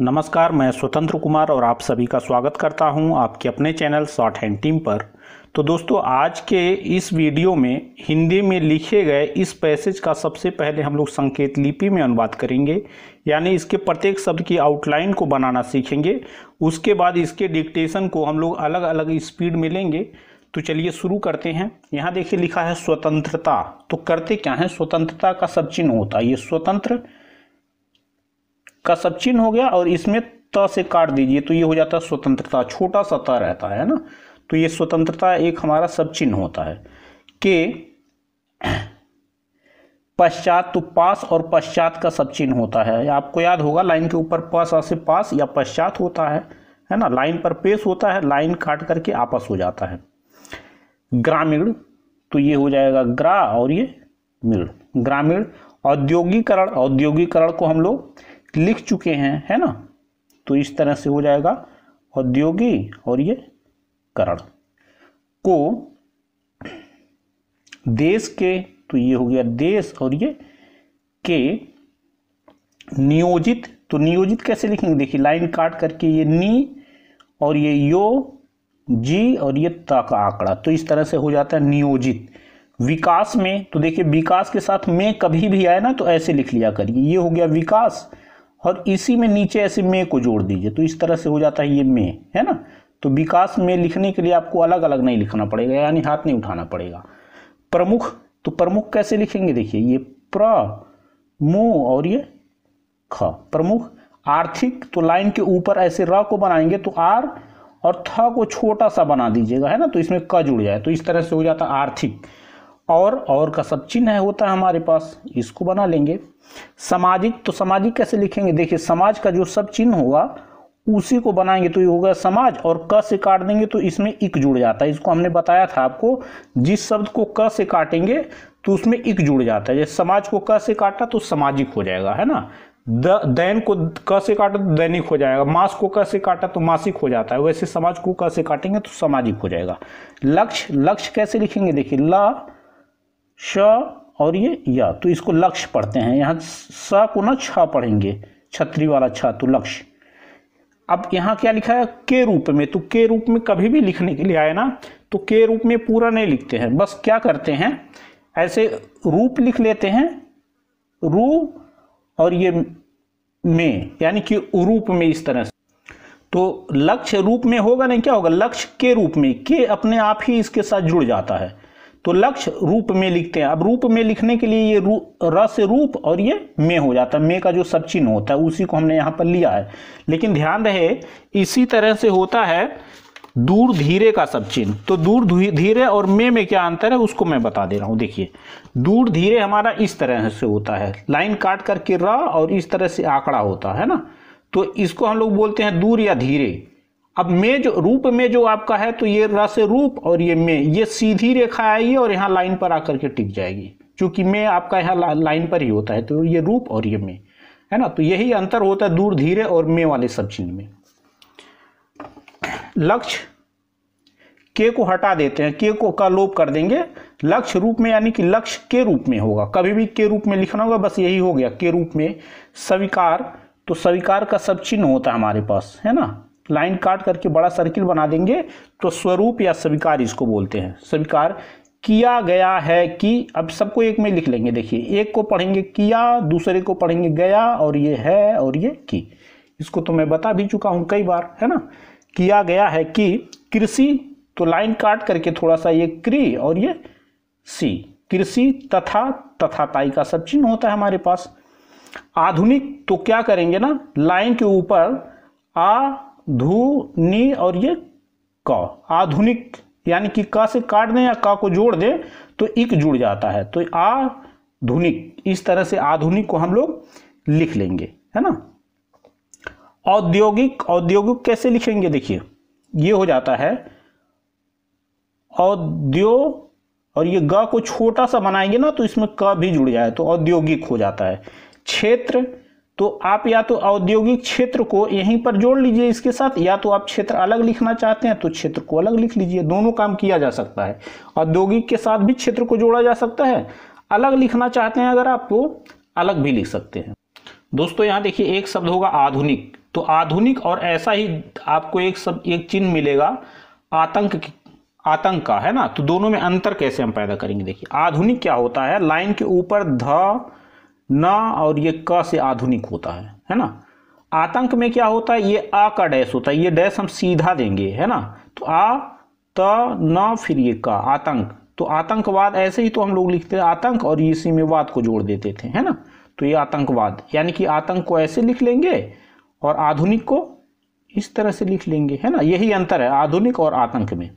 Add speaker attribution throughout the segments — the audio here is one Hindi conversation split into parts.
Speaker 1: नमस्कार मैं स्वतंत्र कुमार और आप सभी का स्वागत करता हूं आपके अपने चैनल शॉर्ट हैंड टीम पर तो दोस्तों आज के इस वीडियो में हिंदी में लिखे गए इस पैसेज का सबसे पहले हम लोग संकेत लिपि में अनुवाद करेंगे यानी इसके प्रत्येक शब्द की आउटलाइन को बनाना सीखेंगे उसके बाद इसके डिक्टेशन को हम लोग अलग अलग स्पीड में लेंगे तो चलिए शुरू करते हैं यहाँ देखिए लिखा है स्वतंत्रता तो करते क्या है स्वतंत्रता का सब चिन्ह होता है ये स्वतंत्र का सब चिन्ह हो गया और इसमें त से काट दीजिए तो ये हो जाता है स्वतंत्रता छोटा सा त रहता है ना तो ये स्वतंत्रता एक हमारा सब चिन्ह होता है के पश्चात तो पास और पश्चात का सब चिन्ह होता है आपको याद होगा लाइन के ऊपर पास से पास या पश्चात होता है है ना लाइन पर पेश होता है लाइन काट करके आपस हो जाता है ग्रामीण तो ये हो जाएगा ग्रा और ये मिल ग्रामीण औद्योगिकरण औद्योगिकरण को हम लोग लिख चुके हैं है ना तो इस तरह से हो जाएगा औद्योगी और ये करण को देश के तो ये हो गया देश और ये के नियोजित तो नियोजित कैसे लिखेंगे देखिए लाइन काट करके ये नी और ये यो जी और ये त का आंकड़ा तो इस तरह से हो जाता है नियोजित विकास में तो देखिए विकास के साथ में कभी भी आए ना तो ऐसे लिख लिया करिए ये हो गया विकास और इसी में नीचे ऐसे में को जोड़ दीजिए तो इस तरह से हो जाता है ये मे है ना तो विकास में लिखने के लिए आपको अलग अलग नहीं लिखना पड़ेगा यानी हाथ नहीं उठाना पड़ेगा प्रमुख तो प्रमुख कैसे लिखेंगे देखिए ये प्र मो और ये ख प्रमुख आर्थिक तो लाइन के ऊपर ऐसे र को बनाएंगे तो आर और थ को छोटा सा बना दीजिएगा है ना तो इसमें क जुड़ जाए तो इस तरह से हो जाता आर्थिक और और का सब चिन्ह होता है हमारे पास इसको बना लेंगे सामाजिक तो सामाजिक कैसे लिखेंगे देखिए समाज का जो सब चिन्ह होगा उसी को बनाएंगे तो ये होगा समाज और क से काट देंगे तो इसमें इक जुड़ जाता है इसको हमने बताया था आपको जिस शब्द को क से काटेंगे तो उसमें इक जुड़ जाता है जैसे समाज को क से काटा तो सामाजिक हो जाएगा है ना द दैन को क से काटा तो दैनिक हो जाएगा मास को क से काटा तो मासिक हो जाता है वैसे समाज को क से काटेंगे तो सामाजिक हो जाएगा लक्ष्य लक्ष्य कैसे लिखेंगे देखिए ल श और ये या तो इसको लक्ष्य पढ़ते हैं यहाँ स को ना छ पढ़ेंगे छतरी वाला छ तो लक्ष्य अब यहाँ क्या लिखा है के रूप में तो के रूप में कभी भी लिखने के लिए आए ना तो के रूप में पूरा नहीं लिखते हैं बस क्या करते हैं ऐसे रूप लिख लेते हैं रू और ये में यानी कि रूप में इस तरह से तो लक्ष्य रूप में होगा नहीं क्या होगा लक्ष्य के रूप में के अपने आप ही इसके साथ जुड़ जाता है तो लक्ष्य रूप में लिखते हैं अब रूप में लिखने के लिए ये रू रस रूप और ये मे हो जाता है मे का जो सब चिन्ह होता है उसी को हमने यहाँ पर लिया है लेकिन ध्यान रहे इसी तरह से होता है दूर धीरे का सब चिन्ह तो दूर धीरे और मे में क्या अंतर है उसको मैं बता दे रहा हूँ देखिए दूर धीरे हमारा इस तरह से होता है लाइन काट करके र और इस तरह से आंकड़ा होता है ना तो इसको हम लोग बोलते हैं दूर या धीरे अब में जो रूप में जो आपका है तो ये रस रूप और ये में ये सीधी रेखा आएगी और यहाँ लाइन पर आकर के टिक जाएगी क्योंकि में आपका यहाँ लाइन पर ही होता है तो ये रूप और ये में है ना तो यही अंतर होता है दूर धीरे और में वाले सब चिन्ह में लक्ष्य के को हटा देते हैं के को का लोप कर देंगे लक्ष्य रूप में यानी कि लक्ष्य के रूप में होगा कभी भी के रूप में लिखना होगा बस यही हो गया के रूप में स्वीकार तो स्वीकार का सब चिन्ह होता है हमारे पास है ना लाइन काट करके बड़ा सर्किल बना देंगे तो स्वरूप या स्वीकार इसको बोलते हैं स्वीकार किया गया है कि अब सबको एक में लिख लेंगे देखिए एक को पढ़ेंगे किया दूसरे को पढ़ेंगे गया और ये है और ये की इसको तो मैं बता भी चुका हूँ कई बार है ना किया गया है कि कृषि तो लाइन काट करके थोड़ा सा ये क्री और ये सी कृषि तथा तथा ताई का सब चिन्ह होता है हमारे पास आधुनिक तो क्या करेंगे ना लाइन के ऊपर आ धू नी और ये क आधुनिक यानी कि क से काट दें या क को जोड़ दें तो इक जुड़ जाता है तो आधुनिक इस तरह से आधुनिक को हम लोग लिख लेंगे है ना औद्योगिक औद्योगिक कैसे लिखेंगे देखिए ये हो जाता है औद्यो और ये ग को छोटा सा बनाएंगे ना तो इसमें क भी जुड़ जाए तो औद्योगिक हो जाता है क्षेत्र तो आप या तो औद्योगिक क्षेत्र को यहीं पर जोड़ लीजिए इसके साथ या तो आप क्षेत्र अलग लिखना चाहते हैं तो क्षेत्र को अलग लिख लीजिए दोनों काम किया जा सकता है औद्योगिक के साथ भी क्षेत्र को जोड़ा जा सकता है अलग लिखना चाहते हैं अगर आप तो अलग भी लिख सकते हैं दोस्तों यहाँ देखिए एक शब्द होगा आधुनिक तो आधुनिक और ऐसा ही आपको एक शब्द एक चिन्ह मिलेगा आतंक आतंक का है ना तो दोनों में अंतर कैसे हम पैदा करेंगे देखिए आधुनिक क्या होता है लाइन के ऊपर ध ना और ये क से आधुनिक होता है है ना आतंक में क्या होता है ये आ का डैश होता है ये डैश हम सीधा देंगे है ना तो आ त न फिर ये का आतंक तो आतंकवाद ऐसे ही तो हम लोग लिखते थे आतंक और इसी में वाद को जोड़ देते थे है ना तो ये आतंकवाद यानी कि आतंक को ऐसे लिख लेंगे और आधुनिक को इस तरह से लिख लेंगे है ना यही अंतर है आधुनिक और आतंक में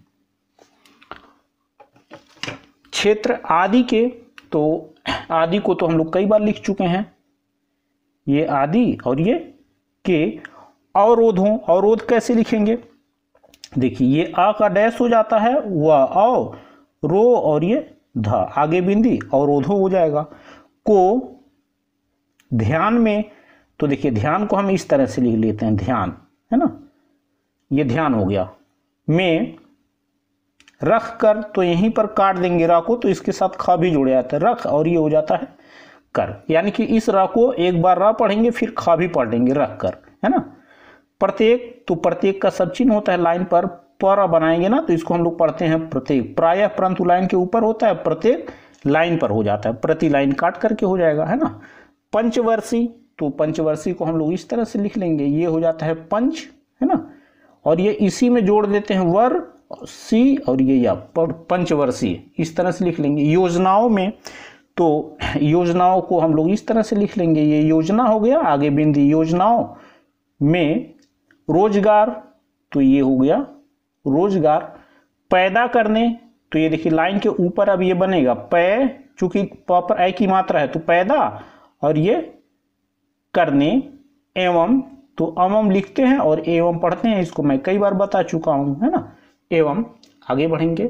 Speaker 1: क्षेत्र आदि के तो आदि को तो हम लोग कई बार लिख चुके हैं ये आदि और ये के अवरोधों अवरोध कैसे लिखेंगे देखिए ये आ का डैश हो जाता है वह औ रो और ये ध आगे बिंदी अवरोधो हो जाएगा को ध्यान में तो देखिए ध्यान को हम इस तरह से लिख लेते हैं ध्यान है ना ये ध्यान हो गया में रख कर तो यहीं पर काट देंगे रा को तो इसके साथ खा भी जुड़ जाता है रख और ये हो जाता है कर यानी कि इस रा को एक बार रा पढ़ेंगे फिर खा भी पढ़ लेंगे रख कर है ना प्रत्येक तो प्रत्येक का सब चिन्ह होता है लाइन पर पर बनाएंगे ना तो इसको हम लोग पढ़ते हैं प्रत्येक प्रायः परंतु लाइन के ऊपर होता है प्रत्येक लाइन पर हो जाता है प्रति लाइन काट करके हो जाएगा है ना पंचवर्षी तो पंचवर्षी को हम लोग इस तरह से लिख लेंगे ये हो जाता है पंच है ना और ये इसी में जोड़ देते हैं वर सी और ये या पंचवर्षीय इस तरह से लिख लेंगे योजनाओं में तो योजनाओं को हम लोग इस तरह से लिख लेंगे ये योजना हो गया आगे बिंदी योजनाओं में रोजगार तो ये हो गया रोजगार पैदा करने तो ये देखिए लाइन के ऊपर अब ये बनेगा पै चूंकि प्रॉपर ए की मात्रा है तो पैदा और ये करने एवं तो अमम लिखते हैं और एवं पढ़ते हैं इसको मैं कई बार बता चुका हूं है ना एवं आगे बढ़ेंगे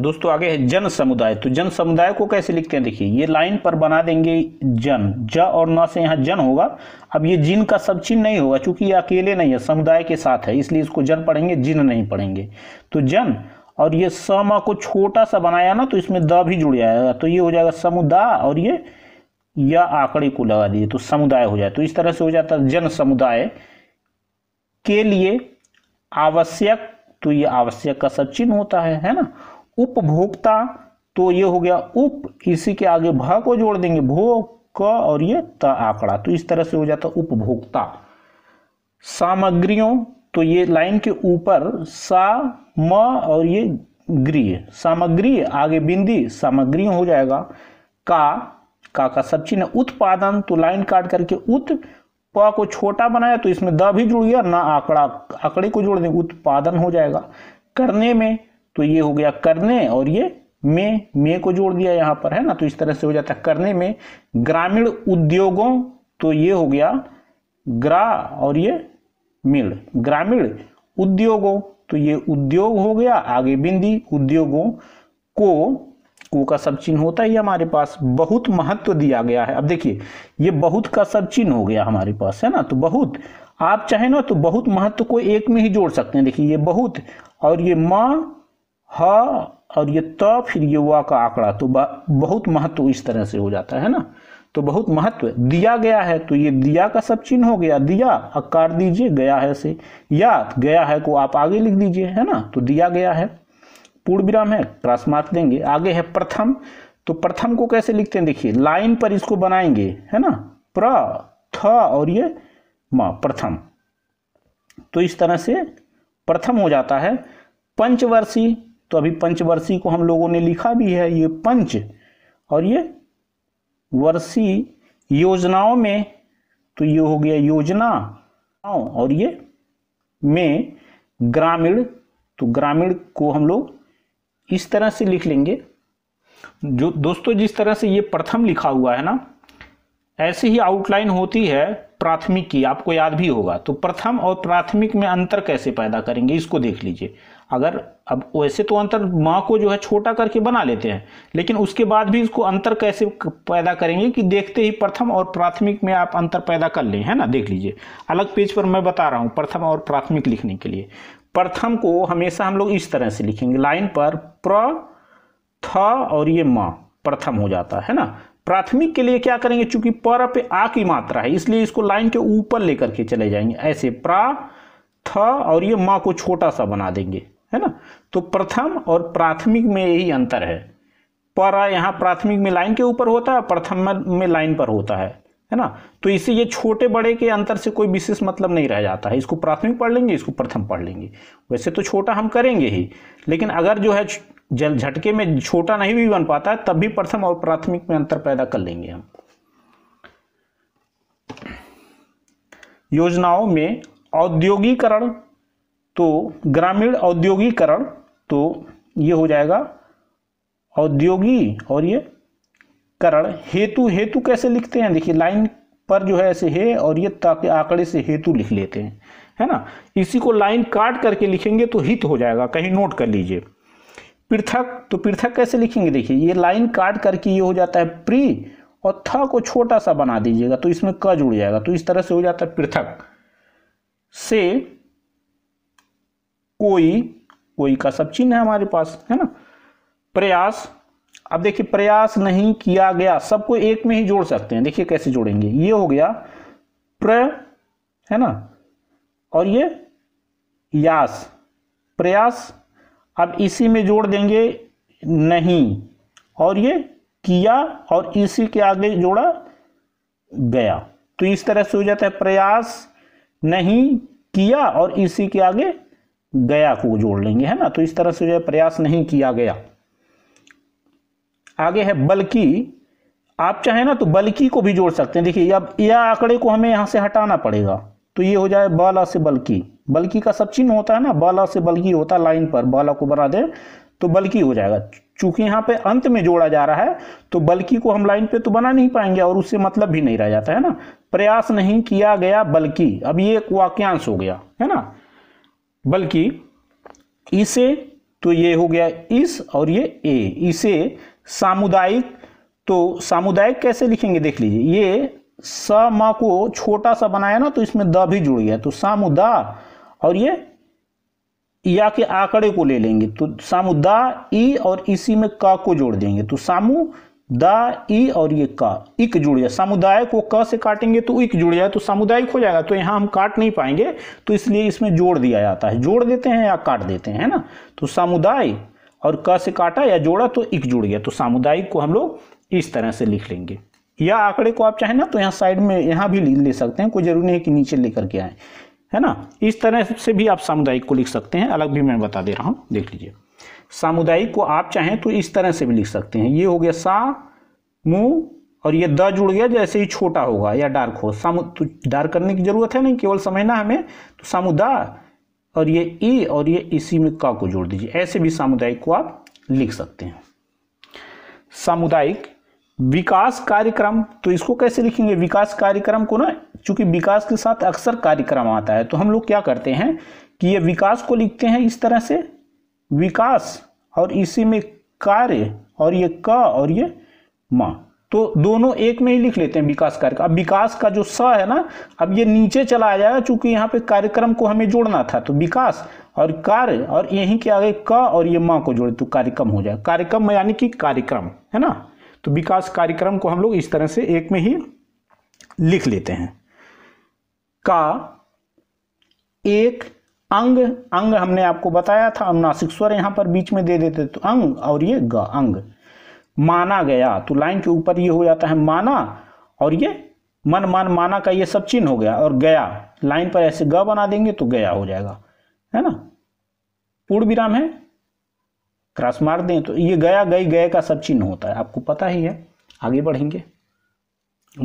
Speaker 1: दोस्तों आगे है जन समुदाय तो जन समुदाय को कैसे लिखते हैं देखिए ये लाइन पर बना देंगे जन ज और न से यहाँ जन होगा अब ये जिन का सब चिन्ह नहीं होगा क्योंकि ये अकेले नहीं है समुदाय के साथ है इसलिए इसको जन पढ़ेंगे जिन नहीं पढ़ेंगे तो जन और ये समा को छोटा सा बनाया ना तो इसमें द भी जुड़ जाएगा तो ये हो जाएगा समुदाय और ये या आंकड़े को लगा दिए तो समुदाय हो जाए तो इस तरह से हो जाता है जन समुदाय के लिए आवश्यक तो ये आवश्यक का चिन्ह होता है है ना उपभोक्ता तो ये हो गया उप इसी के आगे भ को जोड़ देंगे भो क और ये त आंकड़ा तो इस तरह से हो जाता उपभोक्ता सामग्रियों तो ये लाइन के ऊपर सा म और ये गृह सामग्री आगे बिंदी सामग्री हो जाएगा का का का सब चिन्ह उत्पादन तो लाइन काट करके उत प तो को छोटा बनाया तो इसमें द भी जुड़ गया ना आंकड़ा आंकड़े को जोड़ दें उत्पादन हो जाएगा करने में तो ये हो गया करने और ये में में को जोड़ दिया यहाँ पर है ना तो इस तरह से हो जाता है करने में ग्रामीण उद्योगों तो ये हो गया ग्रा और ये मिल ग्रामीण उद्योगों तो ये उद्योग हो गया आगे बिंदी उद्योगों को कु का सब चिन्ह होता है ये हमारे पास बहुत महत्व दिया गया है अब देखिए ये बहुत का सब चिन्ह हो गया हमारे पास है ना तो बहुत आप चाहे ना तो बहुत महत्व को एक में ही जोड़ सकते हैं देखिए ये बहुत और ये म ह और ये त फिर ये वा का आंकड़ा तो बहुत महत्व इस तरह से हो जाता है ना तो बहुत महत्व दिया गया है तो ये दिया का सब चिन्ह हो गया दिया आकार दीजिए गया है से या गया है को आप आगे लिख दीजिए है ना तो दिया गया है पूर्ण विराम है क्रॉस मार्क देंगे आगे है प्रथम तो प्रथम को कैसे लिखते हैं देखिए लाइन पर इसको बनाएंगे है ना प्र थ और ये म प्रथम तो इस तरह से प्रथम हो जाता है पंचवर्षी तो अभी पंचवर्षी को हम लोगों ने लिखा भी है ये पंच और ये वर्षी योजनाओं में तो ये हो गया योजना और ये में ग्रामीण तो ग्रामीण को हम लोग इस तरह से लिख लेंगे जो दोस्तों जिस तरह से ये प्रथम लिखा हुआ है ना ऐसे ही आउटलाइन होती है प्राथमिक की आपको याद भी होगा तो प्रथम और प्राथमिक में अंतर कैसे पैदा करेंगे इसको देख लीजिए अगर अब वैसे तो अंतर माँ को जो है छोटा करके बना लेते हैं लेकिन उसके बाद भी इसको अंतर कैसे पैदा करेंगे कि देखते ही प्रथम और प्राथमिक में आप अंतर पैदा कर लें है ना देख लीजिए अलग पेज पर मैं बता रहा हूँ प्रथम और प्राथमिक लिखने के लिए प्रथम को हमेशा हम लोग इस तरह से लिखेंगे लाइन पर प्र थ और ये म प्रथम हो जाता है ना प्राथमिक के लिए क्या करेंगे चूंकि पर पे आ की मात्रा है इसलिए इसको लाइन के ऊपर लेकर के चले जाएंगे ऐसे प्रा थ और ये म को छोटा सा बना देंगे है ना तो प्रथम और प्राथमिक में यही अंतर है पर यहाँ प्राथमिक में लाइन के ऊपर होता है प्रथम में लाइन पर होता है है ना तो इससे ये छोटे बड़े के अंतर से कोई विशेष मतलब नहीं रह जाता है इसको प्राथमिक पढ़ लेंगे इसको प्रथम पढ़ लेंगे वैसे तो छोटा हम करेंगे ही लेकिन अगर जो है जल झटके में छोटा नहीं भी बन पाता है तब भी प्रथम और प्राथमिक में अंतर पैदा कर लेंगे हम योजनाओं में औद्योगिकरण तो ग्रामीण औद्योगिकरण तो ये हो जाएगा औद्योगी और ये करण हेतु हेतु कैसे लिखते हैं देखिए लाइन पर जो है ऐसे हे और ये ताकि आंकड़े से हेतु लिख लेते हैं है ना इसी को लाइन काट करके लिखेंगे तो हित हो जाएगा कहीं नोट कर लीजिए पृथक तो पृथक कैसे लिखेंगे देखिए ये लाइन काट करके ये हो जाता है प्री और थ को छोटा सा बना दीजिएगा तो इसमें क जुड़ जाएगा तो इस तरह से हो जाता है पृथक से कोई कोई का सब चिन्ह है हमारे पास है ना प्रयास अब देखिए प्रयास नहीं किया गया सबको एक में ही जोड़ सकते हैं देखिए कैसे जोड़ेंगे ये हो गया प्र है ना और ये यास प्रयास अब इसी में जोड़ देंगे नहीं और ये किया और इसी के आगे जोड़ा गया तो इस तरह से हो जाता है प्रयास नहीं किया और इसी के आगे गया को जोड़ लेंगे है ना तो इस तरह से जो है प्रयास नहीं किया गया आगे है बल्कि आप चाहें ना तो बल्कि को भी जोड़ सकते हैं देखिए अब यह आंकड़े को हमें यहाँ से हटाना पड़ेगा तो ये हो जाए बाला से बल्कि बल्कि का सब चिन्ह होता है ना बाला से बल्कि होता है लाइन पर बाला को बना दें तो बल्कि हो जाएगा चूंकि यहाँ पे अंत में जोड़ा जा रहा है तो बल्कि को हम लाइन पे तो बना नहीं पाएंगे और उससे मतलब भी नहीं रह जाता है ना प्रयास नहीं किया गया बल्कि अब ये एक वाक्यांश हो गया है ना बल्कि इसे तो ये हो गया इस और ये ए इसे सामुदायिक तो सामुदायिक कैसे लिखेंगे देख लीजिए ये स म को छोटा सा बनाया ना तो इसमें द भी जुड़ गया तो सामुदा और ये या के आंकड़े को ले लेंगे तो सामुदा ई और इसी में क को जोड़ देंगे तो सामु दा ई और ये का इक जुड़ जाए सामुदायिक को क से काटेंगे तो इक जुड़ जाए तो सामुदायिक हो जाएगा तो यहाँ हम काट नहीं पाएंगे तो इसलिए इसमें जोड़ दिया जाता है जोड़ देते हैं या काट देते हैं ना तो सामुदायिक और क से काटा या जोड़ा तो एक जुड़ गया तो सामुदायिक को हम लोग इस तरह से लिख लेंगे या आंकड़े को आप चाहें ना तो यहाँ साइड में यहाँ भी ले सकते हैं कोई ज़रूरी नहीं है कि नीचे लेकर के आए है ना इस तरह से भी आप सामुदायिक को लिख सकते हैं अलग भी मैं बता दे रहा हूँ देख लीजिए सामुदायिक को आप चाहें तो इस तरह से भी लिख सकते हैं ये हो गया सा मुँह और ये द जुड़ गया जैसे ही छोटा होगा या डार्क हो सामु तो डार्क करने की जरूरत है नहीं केवल समझना हमें तो सामुदा और ये ए और ये इसी में का को जोड़ दीजिए ऐसे भी सामुदायिक को आप लिख सकते हैं सामुदायिक विकास कार्यक्रम तो इसको कैसे लिखेंगे विकास कार्यक्रम को ना चूंकि विकास के साथ अक्सर कार्यक्रम आता है तो हम लोग क्या करते हैं कि ये विकास को लिखते हैं इस तरह से विकास और इसी में कार्य और ये क और ये माँ तो दोनों एक में ही लिख लेते हैं विकास कार्यक्रम अब विकास का जो स है ना अब ये नीचे चला जाएगा चूंकि यहाँ पे कार्यक्रम को हमें जोड़ना था तो विकास और कार्य और यहीं के आगे क और ये माँ को जोड़े तो कार्यक्रम हो जाए कार्यक्रम यानी कि कार्यक्रम है ना तो विकास कार्यक्रम को हम लोग इस तरह से एक में ही लिख लेते हैं का एक अंग अंग हमने आपको बताया था अनुनासिक स्वर यहां पर बीच में दे देते तो अंग और ये ग अंग माना गया तो लाइन के ऊपर ये हो जाता है माना और ये मन मान माना का ये सब चिन्ह हो गया और गया लाइन पर ऐसे ग बना देंगे तो गया हो जाएगा है ना पूर्ण विराम है क्रॉस मार दें तो ये गया गई गए का सब चिन्ह होता है आपको पता ही है आगे बढ़ेंगे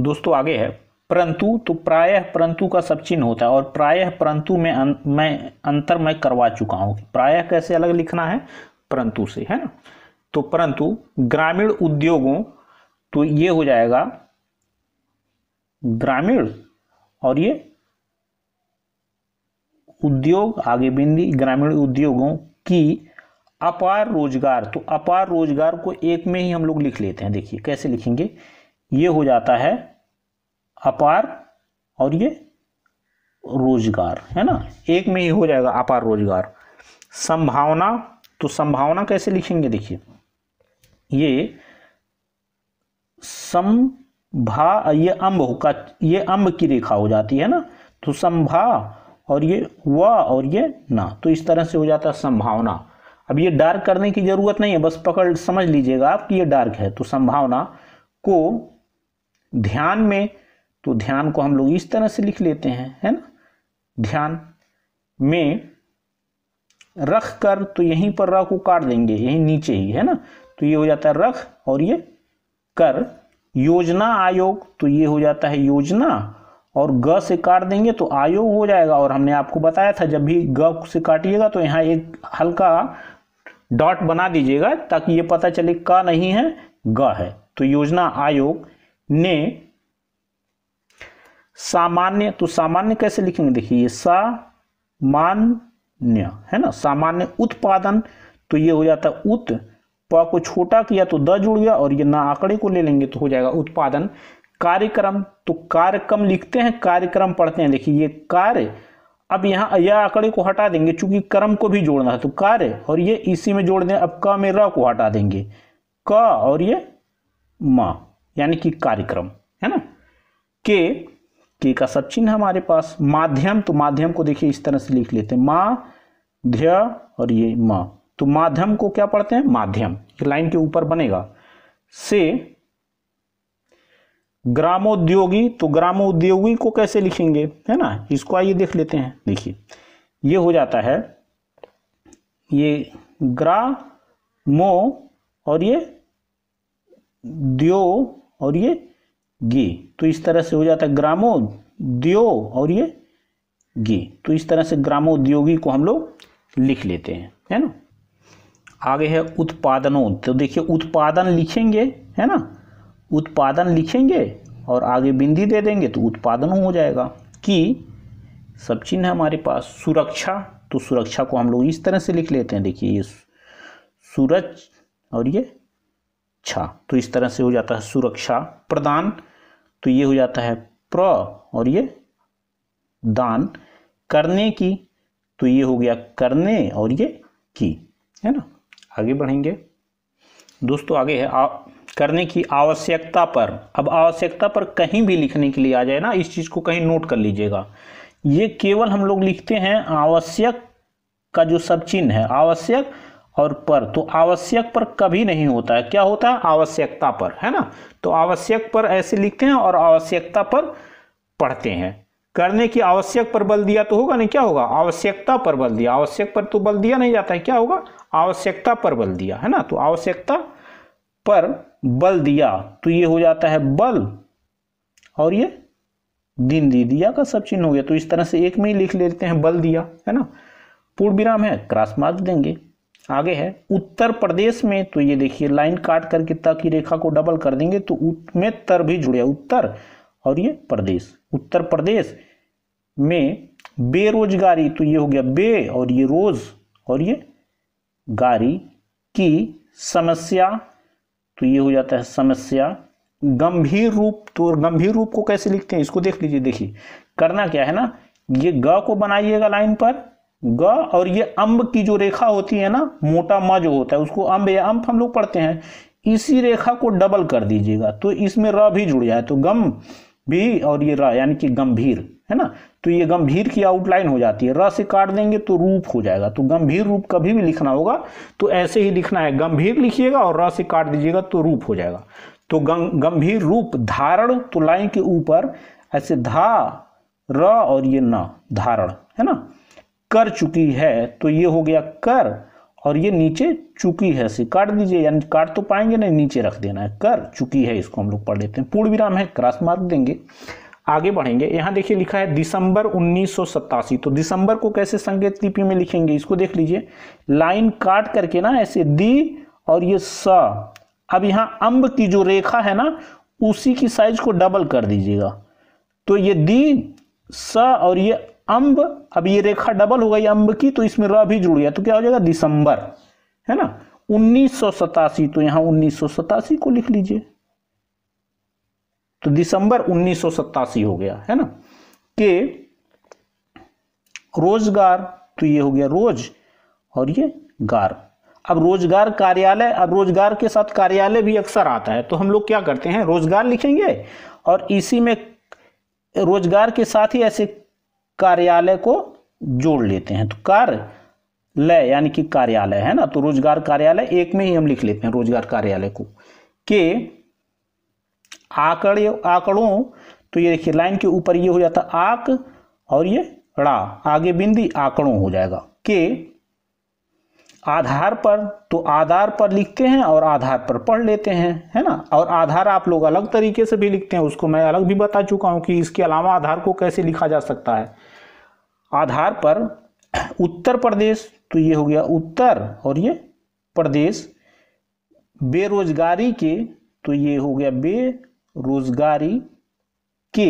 Speaker 1: दोस्तों आगे है परंतु तो प्रायः परंतु का सब चिन्ह होता है और प्रायः परंतु में अं, मैं अंतर मैं करवा चुका हूँ प्रायः कैसे अलग लिखना है परंतु से है ना तो परंतु ग्रामीण उद्योगों तो ये हो जाएगा ग्रामीण और ये उद्योग आगे बिंदी ग्रामीण उद्योगों की अपार रोजगार तो अपार रोजगार को एक में ही हम लोग लिख लेते हैं देखिए कैसे लिखेंगे ये हो जाता है अपार और ये रोजगार है ना एक में ही हो जाएगा अपार रोजगार संभावना तो संभावना कैसे लिखेंगे देखिए ये संभा ये अंब का ये अंब की रेखा हो जाती है ना तो संभा और ये व और ये ना तो इस तरह से हो जाता है संभावना अब ये डार्क करने की ज़रूरत नहीं है बस पकड़ समझ लीजिएगा आप कि ये डार्क है तो संभावना को ध्यान में तो ध्यान को हम लोग इस तरह से लिख लेते हैं है ना ध्यान में रख कर तो यहीं पर र को काट देंगे यहीं नीचे ही है ना तो ये हो जाता है रख और ये कर योजना आयोग तो ये हो जाता है योजना और ग से काट देंगे तो आयोग हो जाएगा और हमने आपको बताया था जब भी ग से काटिएगा तो यहाँ एक हल्का डॉट बना दीजिएगा ताकि ये पता चले क नहीं है ग है तो योजना आयोग ने सामान्य तो सामान्य कैसे लिखेंगे देखिए ये सामान्य है ना सामान्य उत्पादन तो ये हो जाता है उत तो प को छोटा किया तो द जुड़ गया और ये ना आंकड़े को ले लेंगे तो हो जाएगा उत्पादन कार्यक्रम तो कार्यक्रम लिखते हैं कार्यक्रम पढ़ते हैं देखिए ये कार्य अब यहाँ यह आंकड़े को हटा देंगे चूंकि क्रम को भी जोड़ना है तो कार्य और ये इसी में जोड़ दें अब क में र को हटा देंगे क और ये म यानी कि कार्यक्रम है ना के के का सब चिन्ह हमारे पास माध्यम तो माध्यम को देखिए इस तरह से लिख लेते हैं माध्य और ये म तो माध्यम को क्या पढ़ते हैं माध्यम लाइन के ऊपर बनेगा से ग्रामोद्योगी तो ग्रामोद्योगी को कैसे लिखेंगे है ना इसको आइए देख लेते हैं देखिए ये हो जाता है ये ग्रा मो और ये द्यो और ये गी तो इस तरह से हो जाता है ग्रामो द्यो और ये गी तो इस तरह से ग्रामोद्योगी को हम लोग लिख लेते हैं है ना आगे है उत्पादनों तो देखिए उत्पादन लिखेंगे है ना उत्पादन लिखेंगे और आगे बिंदी दे देंगे तो उत्पादनों हो जाएगा कि सब चिन्ह है हमारे पास सुरक्षा तो सुरक्षा को हम लोग इस तरह से लिख लेते हैं देखिए ये सूरज और ये छा तो इस तरह से हो जाता है सुरक्षा प्रदान तो ये हो जाता है प्र और ये दान करने की तो ये हो गया करने और ये की है ना आगे बढ़ेंगे दोस्तों आगे है आ, करने की आवश्यकता पर अब आवश्यकता पर कहीं भी लिखने के लिए आ जाए ना इस चीज़ को कहीं नोट कर लीजिएगा ये केवल हम लोग लिखते हैं आवश्यक का जो सब चिन्ह है आवश्यक और पर तो आवश्यक पर कभी नहीं होता है क्या होता है आवश्यकता पर है ना तो आवश्यक पर ऐसे लिखते हैं और आवश्यकता पर पढ़ते हैं करने की आवश्यक पर बल दिया तो होगा नहीं क्या होगा आवश्यकता पर बल दिया आवश्यक पर तो बल दिया नहीं जाता है क्या होगा आवश्यकता पर बल दिया है ना तो आवश्यकता पर बल दिया तो ये हो जाता है बल और ये दिन दी दिया का सब चिन्ह हो गया तो इस तरह से एक में ही लिख लेते हैं बल दिया है ना पूर्ण विराम है क्रॉस मार्क देंगे आगे है उत्तर प्रदेश में तो ये देखिए लाइन काट करके त की रेखा को डबल कर देंगे तो में तर भी जुड़े उत्तर और ये प्रदेश उत्तर प्रदेश में बेरोजगारी तो ये हो गया बे और ये रोज और ये गारी की समस्या तो ये हो जाता है समस्या गंभीर रूप तो गंभीर रूप को कैसे लिखते हैं इसको देख लीजिए देखिए करना क्या है ना ये ग को बनाइएगा लाइन पर ग और ये अम्ब की जो रेखा होती है ना मोटा म जो होता है उसको अंब या अंब हम लोग पढ़ते हैं इसी रेखा को डबल कर दीजिएगा तो इसमें र भी जुड़ जाए तो गम भी और ये र यानी कि गंभीर है ना तो ये गंभीर की आउटलाइन हो जाती है र से काट देंगे तो रूप हो जाएगा तो गंभीर रूप कभी भी लिखना होगा तो ऐसे ही लिखना है गंभीर लिखिएगा और र से काट दीजिएगा तो रूप हो जाएगा तो गंभीर रूप धारण तो लाइन के ऊपर ऐसे धा र और ये न धारण है ना कर चुकी है तो ये हो गया कर और ये नीचे चुकी है से काट दीजिए यानी काट तो पाएंगे नहीं नीचे रख देना है कर चुकी है इसको हम लोग पढ़ लेते हैं पूर्ण विराम है क्रॉस मार्क देंगे आगे बढ़ेंगे यहाँ देखिए लिखा है दिसंबर उन्नीस तो दिसंबर को कैसे संकेत लिपि में लिखेंगे इसको देख लीजिए लाइन काट करके ना ऐसे दी और ये स अब यहाँ अंब की जो रेखा है ना उसी की साइज को डबल कर दीजिएगा तो ये दी स और ये अंब अब ये रेखा डबल हो गई अंब की तो इसमें र भी जुड़ गया तो क्या हो जाएगा दिसंबर है ना उन्नीस तो यहाँ उन्नीस को लिख लीजिए तो दिसंबर उन्नीस हो गया है ना के रोजगार तो ये हो गया रोज और ये गार अब रोजगार कार्यालय अब रोजगार के साथ कार्यालय भी अक्सर आता है तो हम लोग क्या करते हैं रोजगार लिखेंगे और इसी में रोजगार के साथ ही ऐसे कार्यालय को जोड़ लेते हैं तो कार्यालय यानी कि कार्यालय है ना तो रोजगार कार्यालय एक में ही हम लिख लेते हैं रोजगार कार्यालय को के आकड़े आकड़ों तो ये देखिए लाइन के ऊपर ये हो जाता आक और ये रा आगे बिंदी आकड़ों हो जाएगा के आधार पर तो आधार पर लिखते हैं और आधार पर पढ़ लेते हैं है ना और आधार आप लोग अलग तरीके से भी लिखते हैं उसको मैं अलग भी बता चुका हूं कि इसके अलावा आधार को कैसे लिखा जा सकता है आधार पर उत्तर प्रदेश तो ये हो गया उत्तर और ये प्रदेश बेरोजगारी के तो ये हो गया बे रोजगारी के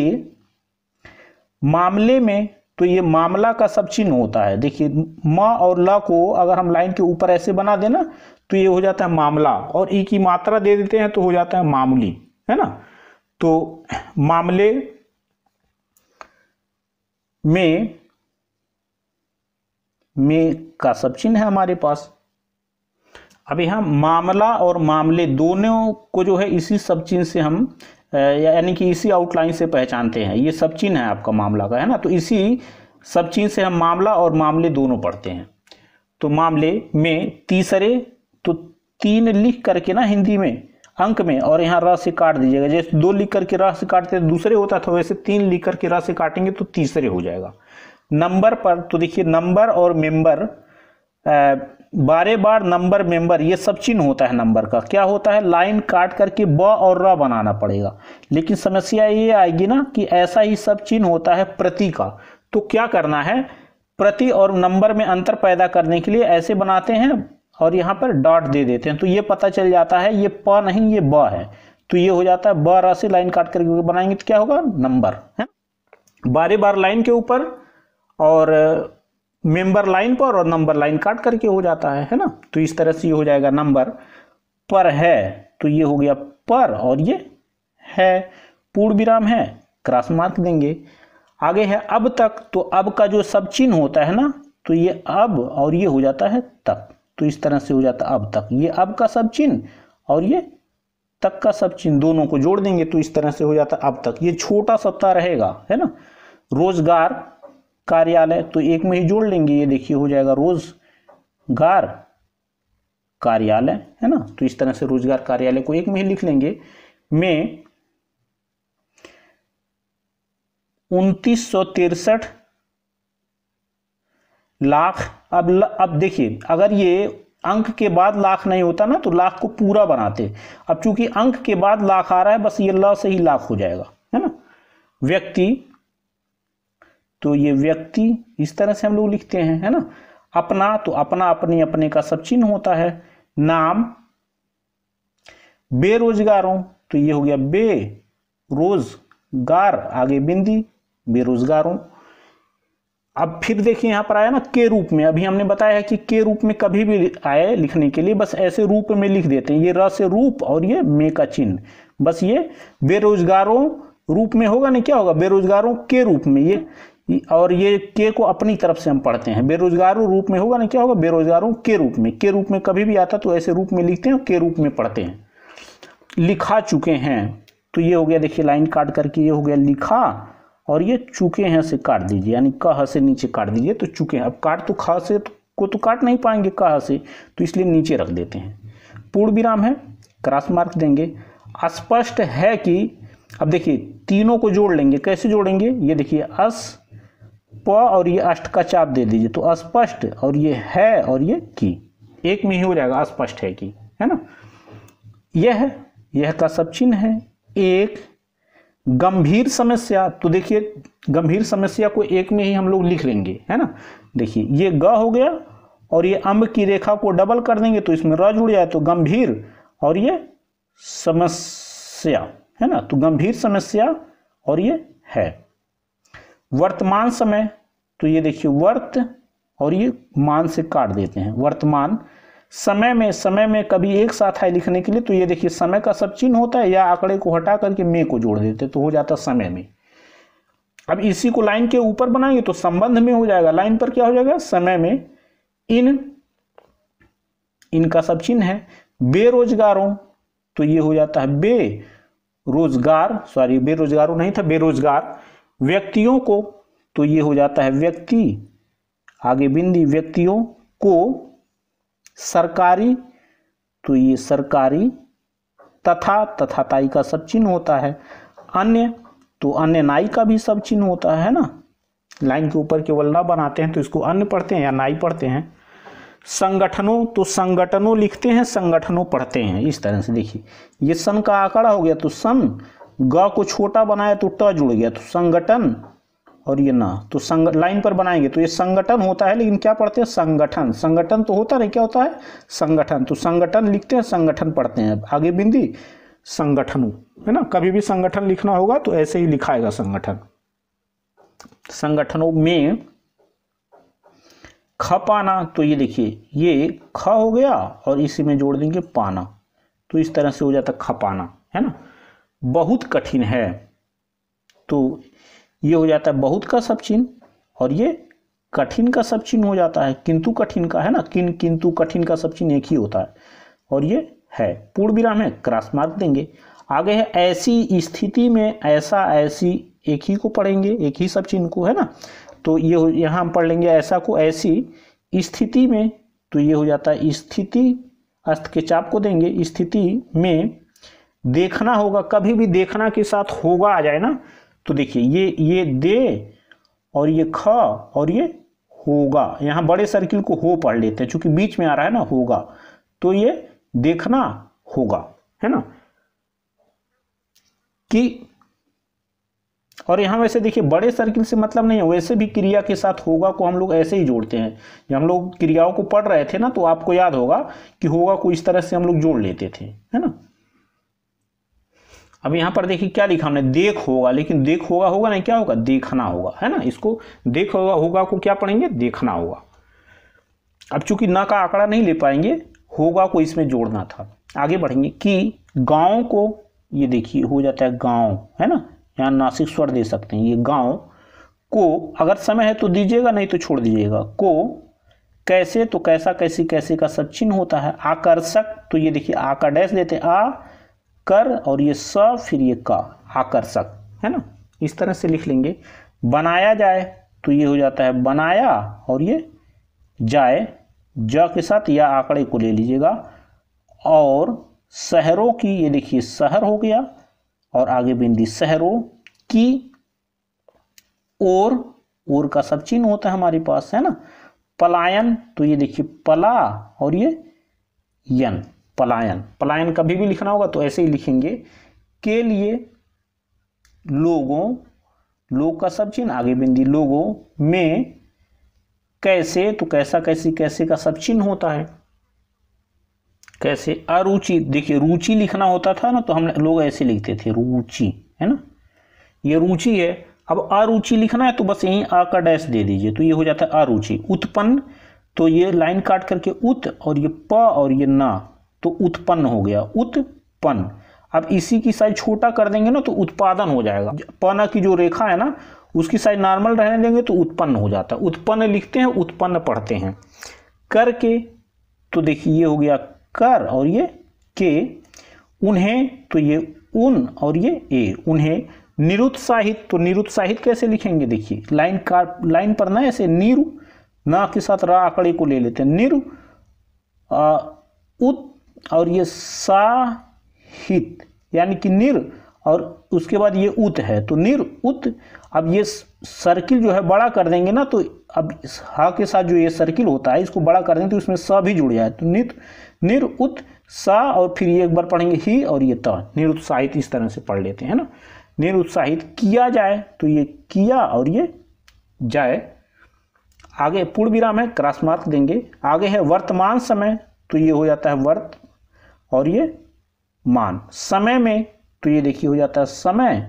Speaker 1: मामले में तो ये मामला का सब चिन्ह होता है देखिए म और ल को अगर हम लाइन के ऊपर ऐसे बना देना तो ये हो जाता है मामला और ई की मात्रा दे देते हैं तो हो जाता है मामूली है ना तो मामले में में का सब चिन्ह है हमारे पास अब हम मामला और मामले दोनों को जो है इसी सब चिन्ह से हम यानी कि इसी आउटलाइन से पहचानते हैं ये सब चिन्ह है आपका मामला का है ना तो इसी सब चिन्ह से हम मामला और मामले दोनों पढ़ते हैं तो मामले में तीसरे तो तीन लिख करके ना हिंदी में अंक में और यहाँ र से काट दीजिएगा जैसे दो लिख करके र से काटते दूसरे होता था वैसे तीन लिख करके र से काटेंगे तो तीसरे हो जाएगा नंबर पर तो देखिए नंबर और मेंबर बारे बार नंबर मेंबर ये सब चिन्ह होता है नंबर का क्या होता है लाइन काट करके ब और र बनाना पड़ेगा लेकिन समस्या ये आएगी ना कि ऐसा ही सब चिन्ह होता है प्रति का तो क्या करना है प्रति और नंबर में अंतर पैदा करने के लिए ऐसे बनाते हैं और यहाँ पर डॉट दे देते हैं तो ये पता चल जाता है ये प नहीं ये ब है तो ये हो जाता है ब र से लाइन काट करके बनाएंगे तो क्या होगा नंबर है बारे बार लाइन के ऊपर और मेंबर लाइन पर और नंबर लाइन काट करके हो जाता है है ना तो इस तरह से ये हो जाएगा नंबर पर है तो ये हो गया पर और ये है पूर्ण विराम है क्रॉस मार्क देंगे आगे है अब तक तो अब का जो सब चिन्ह होता है ना तो ये अब और ये हो जाता है तक तो इस तरह से हो जाता अब तक ये अब का सब चिन्ह और ये तक का सब चिन्ह दोनों को जोड़ देंगे तो इस तरह से हो जाता है अब तक ये छोटा सप्ताह रहेगा है ना रोजगार कार्यालय तो एक में ही जोड़ लेंगे ये देखिए हो जाएगा रोजगार कार्यालय है ना तो इस तरह से रोजगार कार्यालय को एक में ही लिख लेंगे में उनतीस सौ तिरसठ लाख अब ल, अब देखिए अगर ये अंक के बाद लाख नहीं होता ना तो लाख को पूरा बनाते अब चूंकि अंक के बाद लाख आ रहा है बस ये ल से ही लाख हो जाएगा है ना व्यक्ति तो ये व्यक्ति इस तरह से हम लोग लिखते हैं है ना अपना तो अपना अपने अपने का सब चिन्ह होता है नाम बेरोजगारों तो ये हो गया बे रोजगार आगे बिंदी बेरोजगारों अब फिर देखिए यहां पर आया ना के रूप में अभी हमने बताया है कि के रूप में कभी भी आए लिखने के लिए बस ऐसे रूप में लिख देते हैं ये र से रूप और ये मे का चिन्ह बस ये बेरोजगारों रूप में होगा नहीं क्या होगा बेरोजगारों के रूप में ये और ये के को अपनी तरफ से हम पढ़ते हैं बेरोजगारों रूप में होगा ना क्या होगा बेरोजगारों के रूप में के रूप में कभी भी आता तो ऐसे रूप में लिखते हैं के रूप में पढ़ते हैं लिखा चुके हैं तो ये हो गया देखिए लाइन काट करके ये हो गया लिखा और ये चुके हैं से काट दीजिए यानी कह से नीचे काट दीजिए तो चुके हैं अब काट तो खा से तो, को तो काट नहीं पाएंगे कह से तो इसलिए नीचे रख देते हैं पूर्ण विराम है क्रॉस मार्क देंगे स्पष्ट है कि अब देखिए तीनों को जोड़ लेंगे कैसे जोड़ेंगे ये देखिए अस प और ये अष्ट का चाप दे दीजिए तो स्पष्ट और ये है और ये की एक में ही हो जाएगा स्पष्ट है की है ना यह यह का सब चिन्ह है एक गंभीर समस्या तो देखिए गंभीर समस्या को एक में ही हम लोग लिख लेंगे है ना देखिए ये ग हो गया और ये अंब की रेखा को डबल कर देंगे तो इसमें र जुड़ जाए तो गंभीर और ये समस्या है ना तो गंभीर समस्या और ये है वर्तमान समय तो ये देखिए वर्त और ये मान से काट देते हैं वर्तमान समय में समय में कभी एक साथ आए लिखने के लिए तो ये देखिए समय का सब चिन्ह होता है या आंकड़े को हटा करके मे को जोड़ देते तो हो जाता समय में अब इसी को लाइन के ऊपर बनाएंगे तो संबंध में हो जाएगा लाइन पर क्या हो जाएगा समय में इन इनका सब चिन्ह है बेरोजगारों तो ये हो जाता है बेरोजगार सॉरी बेरोजगारों नहीं था बेरोजगार व्यक्तियों को तो ये हो जाता है व्यक्ति आगे बिंदी व्यक्तियों को सरकारी तो ये सरकारी तथा तथा ताई का सब चिन्ह होता है अन्य तो अन्य नाई का भी सब चिन्ह होता है ना लाइन के ऊपर केवल ना बनाते हैं तो इसको अन्य पढ़ते हैं या नाई पढ़ते हैं संगठनों तो संगठनों लिखते हैं संगठनों पढ़ते हैं इस तरह से देखिए ये सन का आंकड़ा हो गया तो सन ग को छोटा बनाया तो ट जुड़ गया तो संगठन और ये ना तो संग लाइन पर बनाएंगे तो ये संगठन होता है लेकिन क्या पढ़ते हैं संगठन संगठन तो होता नहीं क्या होता है संगठन तो संगठन लिखते हैं संगठन पढ़ते हैं आगे बिंदी संगठनों है ना कभी भी संगठन लिखना होगा तो ऐसे ही लिखाएगा संगठन संगठनों में ख पाना तो ये देखिए ये ख हो गया और इसी में जोड़ देंगे पाना तो इस तरह से हो जाता खपाना है ना बहुत कठिन है तो ये हो जाता है बहुत का सब चिन्ह और ये कठिन का सब चिन्ह हो जाता है किंतु कठिन का है ना किन किंतु कठिन का सब चिन्ह एक ही होता है और ये है पूर्ण विराम है क्रॉस मार्क देंगे आगे है ऐसी स्थिति में ऐसा ऐसी एक ही को पढ़ेंगे एक ही सब चिन्ह को है ना तो ये यह, यहाँ हम पढ़ लेंगे ऐसा को ऐसी स्थिति में तो ये हो जाता है स्थिति अस्त के चाप को देंगे स्थिति में देखना होगा कभी भी देखना के साथ होगा आ जाए ना तो देखिए ये ये दे और ये ख और ये होगा यहाँ बड़े सर्किल को हो पढ़ लेते हैं चूंकि बीच में आ रहा है ना होगा तो ये देखना होगा है ना कि और यहां वैसे देखिए बड़े सर्किल से मतलब नहीं है वैसे भी क्रिया के साथ होगा को हम लोग ऐसे ही जोड़ते हैं जब हम लोग क्रियाओं को पढ़ रहे थे ना तो आपको याद होगा कि होगा को इस तरह से हम लोग जोड़ लेते थे है ना अब यहाँ पर देखिए क्या लिखा हमने देख होगा लेकिन देख होगा होगा नहीं क्या होगा देखना होगा है ना इसको देख होगा होगा को क्या पढ़ेंगे देखना होगा अब चूंकि न का आंकड़ा नहीं ले पाएंगे होगा को इसमें जोड़ना था आगे बढ़ेंगे कि गांव को ये देखिए हो जाता है गांव है ना यहाँ नासिक स्वर दे सकते हैं ये गांव को अगर समय है तो दीजिएगा नहीं तो छोड़ दीजिएगा को कैसे तो कैसा कैसी कैसे का सब चिन्ह होता है आकर्षक तो ये देखिए आका डैश देते आ कर और ये स फिर ये का आकर्षक है ना इस तरह से लिख लेंगे बनाया जाए तो ये हो जाता है बनाया और ये जाए ज के साथ या आंकड़े को ले लीजिएगा और शहरों की ये देखिए शहर हो गया और आगे बिंदी शहरों की और और का सब चिन्ह होता है हमारे पास है ना पलायन तो ये देखिए पला और ये यन पलायन पलायन कभी भी लिखना होगा तो ऐसे ही लिखेंगे के लिए लोगों लोग का सब चिन्ह आगे बिंदी लोगों में कैसे तो कैसा कैसी कैसे का सब चिन्ह होता है कैसे अरुचि देखिए रुचि लिखना होता था ना तो हम लोग ऐसे लिखते थे रुचि है ना ये रुचि है अब अरुचि लिखना है तो बस यहीं आ का डैश दे दीजिए तो ये हो जाता है अरुचि उत्पन्न तो ये लाइन काट करके उत और ये प और ये ना तो उत्पन्न हो गया उत्पन्न अब इसी की साइज छोटा कर देंगे ना तो उत्पादन हो जाएगा पन की जो रेखा है ना उसकी साइज नॉर्मल रहने देंगे तो उत्पन्न हो जाता है उत्पन्न लिखते हैं उत्पन्न पढ़ते हैं कर के तो देखिए ये हो गया कर और ये के उन्हें तो ये उन और ये ए उन्हें निरुत्साहित तो निरुत्साहित कैसे लिखेंगे देखिए लाइन का लाइन पर ना ऐसे निरु ना के साथ रा आकड़े को ले लेते हैं निरु आ, उत और ये साहित यानी कि निर और उसके बाद ये उत है तो निर उत अब ये सर्किल जो है बड़ा कर देंगे ना तो अब हा के साथ जो ये सर्किल होता है इसको बड़ा कर देंगे तो इसमें स भी जुड़ जाए तो नित निर उत सा और फिर ये एक बार पढ़ेंगे ही और ये त निरुत्साहित इस तरह से पढ़ लेते हैं ना निरुत्साहित किया जाए तो ये किया और ये जाए आगे पूर्ण विराम है क्रासमार्क देंगे आगे है वर्तमान समय तो ये हो जाता है वर्त और ये मान समय में तो ये देखिए हो जाता है समय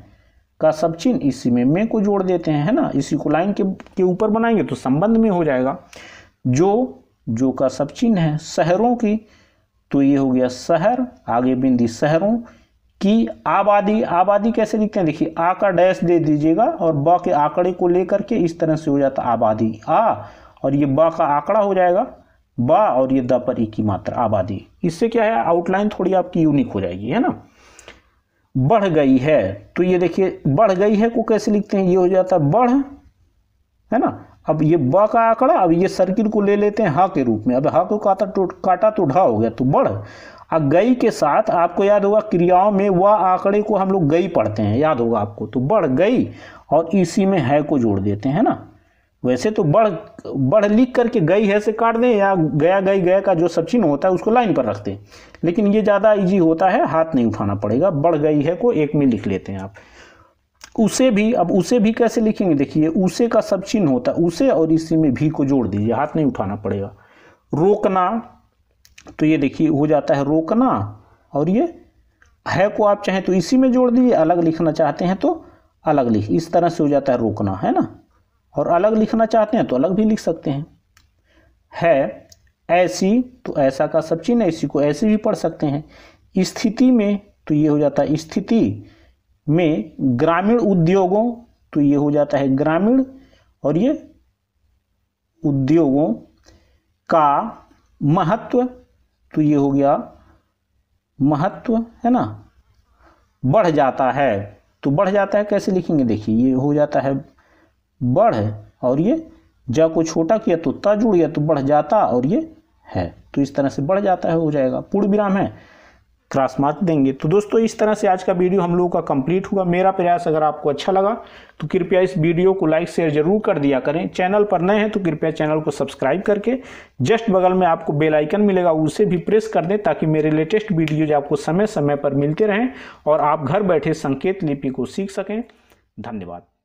Speaker 1: का सब चिन्ह इसी में में को जोड़ देते हैं है ना इसी को लाइन के के ऊपर बनाएंगे तो संबंध में हो जाएगा जो जो का सब चिन्ह है शहरों की तो ये हो गया शहर आगे बिंदी शहरों की आबादी आबादी कैसे लिखते हैं देखिए आ का डैश दे दीजिएगा और ब के आंकड़े को लेकर के इस तरह से हो जाता आबादी आ और ये ब का आंकड़ा हो जाएगा बा और ये द पर की मात्रा आबादी इससे क्या है आउटलाइन थोड़ी आपकी यूनिक हो जाएगी है ना बढ़ गई है तो ये देखिए बढ़ गई है को कैसे लिखते हैं ये हो जाता है बढ़ है ना अब ये ब का आंकड़ा अब ये सर्किल को ले लेते हैं हा के रूप में अब हा को काटा तो काटा तो ढा हो गया तो बढ़ अब गई के साथ आपको याद होगा क्रियाओं में वह आंकड़े को हम लोग गई पढ़ते हैं याद होगा आपको तो बढ़ गई और इसी में है को जोड़ देते हैं ना वैसे तो बढ़ बढ़ लिख करके गई है से काट दें या गया गई गया का जो सब चिन्ह होता है उसको लाइन पर रख हैं लेकिन ये ज़्यादा इजी होता है हाथ नहीं उठाना पड़ेगा बढ़ गई है को एक में लिख लेते हैं आप उसे भी अब उसे भी कैसे लिखेंगे देखिए उसे का सब चिन्ह होता है उसे और इसी में भी को जोड़ दीजिए हाथ नहीं उठाना पड़ेगा रोकना तो ये देखिए हो जाता है रोकना और ये है को आप चाहें तो इसी में जोड़ दीजिए अलग लिखना चाहते हैं तो अलग लिख इस तरह से हो जाता है रोकना है ना और अलग लिखना चाहते हैं तो अलग भी लिख सकते हैं है ऐसी तो ऐसा का सब चिन्ह इसी को ऐसे भी पढ़ सकते हैं स्थिति में तो ये हो जाता है स्थिति में ग्रामीण उद्योगों तो ये हो जाता है ग्रामीण और ये उद्योगों का महत्व तो ये हो गया महत्व है ना बढ़ जाता है तो बढ़ जाता है कैसे लिखेंगे देखिए ये हो जाता है बढ़ है और ये जा को छोटा किया तो ता जुड़ गया तो बढ़ जाता और ये है तो इस तरह से बढ़ जाता है हो जाएगा पूर्ण विराम है क्रॉस मार्क देंगे तो दोस्तों इस तरह से आज का वीडियो हम लोगों का कंप्लीट हुआ मेरा प्रयास अगर आपको अच्छा लगा तो कृपया इस वीडियो को लाइक शेयर जरूर कर दिया करें चैनल पर नए हैं तो कृपया चैनल को सब्सक्राइब करके जस्ट बगल में आपको बेल आइकन मिलेगा उसे भी प्रेस कर दें ताकि मेरे लेटेस्ट वीडियोज आपको समय समय पर मिलते रहें और आप घर बैठे संकेत लिपि को सीख सकें धन्यवाद